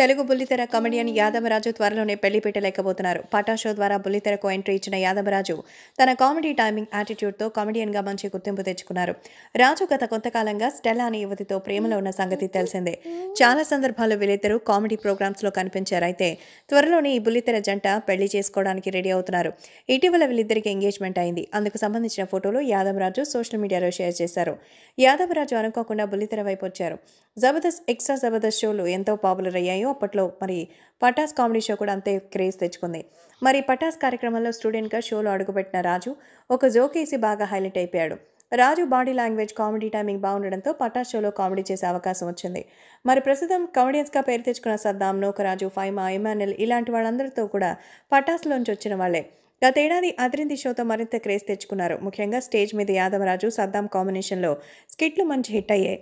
తెలుగు బుల్లితెర కమెడియన్ యాదవరాజు త్వరలోనే పెళ్లి పెట్టలేకపోతున్నారు పటా షో ద్వారా బుల్లితెరకు ఎంట్రీ ఇచ్చిన యాదవరాజు తన కామెడీ టైమింగ్ యాటిట్యూడ్తో గా మంచి గుర్తింపు తెచ్చుకున్నారు రాజు గత కొంతకాలంగా స్టెలా అనే యువతితో ప్రేమలో ఉన్న సంగతి తెలిసిందే చాలా సందర్భాల్లో వీళ్ళిద్దరూ కామెడీ ప్రోగ్రామ్స్లో కనిపించారు అయితే త్వరలోనే ఈ బుల్లితెర జంట పెళ్లి చేసుకోవడానికి రెడీ అవుతున్నారు ఇటీవల వీళ్ళిద్దరికి ఎంగేజ్మెంట్ అయింది అందుకు సంబంధించిన ఫోటోలు యాదవరాజు సోషల్ మీడియాలో షేర్ చేశారు యాదవరాజు అనుకోకుండా బుల్లితెర వైపు వచ్చారు జబర్దస్త్ ఎక్స్ట్రా జబర్దస్త్ షోలు ఎంతో పాపులర్ అయ్యాయి ఉన్నాయో అప్పట్లో మరి పటాస్ కామెడీ షో కూడా అంతే క్రేజ్ తెచ్చుకుంది మరి పటాస్ కార్యక్రమంలో స్టూడెంట్గా షోలో అడుగుపెట్టిన రాజు ఒక జోకేసి బాగా హైలైట్ అయిపోయాడు Raju body language comedy timing బాగుండడంతో పటాస్ షోలో కామెడీ చేసే అవకాశం వచ్చింది మరి ప్రస్తుతం కామెడియన్స్గా పేరు తెచ్చుకున్న సద్దాం నోకరాజు ఫైమా ఇమానుల్ ఇలాంటి వాళ్ళందరితో కూడా పటాస్లోంచి వచ్చిన వాళ్ళే గతేడాది అదిరింది షోతో మరింత క్రేజ్ తెచ్చుకున్నారు ముఖ్యంగా స్టేజ్ మీద యాదవరాజు సద్దాం కాంబినేషన్లో స్కిట్లు మంచి హిట్ అయ్యాయి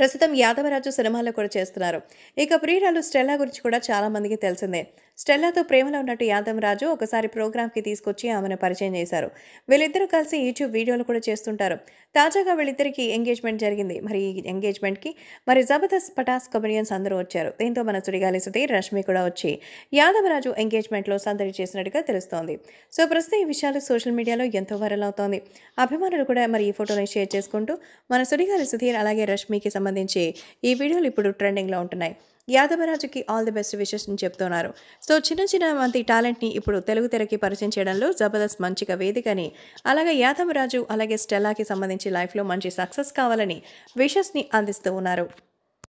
ప్రస్తుతం యాదవరాజు సినిమాల్లో కూడా చేస్తున్నారు ఇక ప్రియురాలు స్టెల్లా గురించి కూడా చాలామందికి తెలిసిందే స్టెల్లాతో ప్రేమలో ఉన్నట్టు యాదవరాజు ఒకసారి ప్రోగ్రామ్కి తీసుకొచ్చి ఆమెను పరిచయం చేశారు వీళ్ళిద్దరూ కలిసి యూట్యూబ్ వీడియోలు కూడా చేస్తుంటారు తాజాగా వీళ్ళిద్దరికీ ఎంగేజ్మెంట్ జరిగింది మరి ఈ ఎంగేజ్మెంట్కి మరి జబర్దస్త్ పటాస్ కమిడియన్స్ అందరూ వచ్చారు దీంతో మన సుడిగాలి సుధీర్ రష్మి కూడా వచ్చి యాదవరాజు ఎంగేజ్మెంట్లో సందడి చేసినట్టుగా తెలుస్తోంది సో ప్రస్తుతం ఈ విషయాలు సోషల్ మీడియాలో ఎంతో వైరల్ అవుతోంది అభిమానులు కూడా మరి ఈ ఫోటోని షేర్ చేసుకుంటూ మన సుడిగాలి సుధీర్ అలాగే రష్మికి సంబంధించి సంబంధించి ఈ వీడియోలు ఇప్పుడు ట్రెండింగ్లో ఉంటున్నాయి యాదవరాజుకి ఆల్ ది బెస్ట్ విషెస్ అని చెప్తున్నారు సో చిన్న చిన్న మంది టాలెంట్ని ఇప్పుడు తెలుగు తెరకి పరిచయం చేయడంలో జబర్దస్త్ మంచిగా వేదికని అలాగే యాదవరాజు అలాగే స్టెల్లాకి సంబంధించి లైఫ్లో మంచి సక్సెస్ కావాలని విషెస్ని అందిస్తూ ఉన్నారు